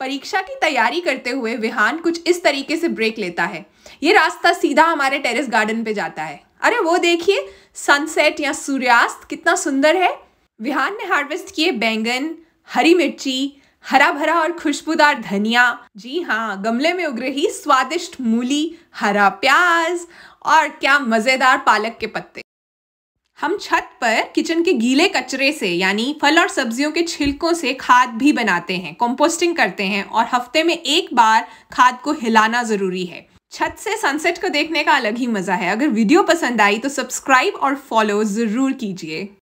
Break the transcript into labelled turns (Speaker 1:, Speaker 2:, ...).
Speaker 1: परीक्षा की तैयारी करते हुए विहान कुछ इस तरीके से ब्रेक लेता है ये रास्ता सीधा हमारे टेरेस गार्डन पे जाता है अरे वो देखिए सनसेट या सूर्यास्त कितना सुंदर है विहान ने हार्वेस्ट किए बैंगन हरी मिर्ची हरा भरा और खुशबूदार धनिया जी हाँ गमले में उग रही स्वादिष्ट मूली हरा प्याज और क्या मज़ेदार पालक के पत्ते हम छत पर किचन के गीले कचरे से यानी फल और सब्जियों के छिलकों से खाद भी बनाते हैं कंपोस्टिंग करते हैं और हफ्ते में एक बार खाद को हिलाना ज़रूरी है छत से सनसेट को देखने का अलग ही मज़ा है अगर वीडियो पसंद आई तो सब्सक्राइब और फॉलो ज़रूर कीजिए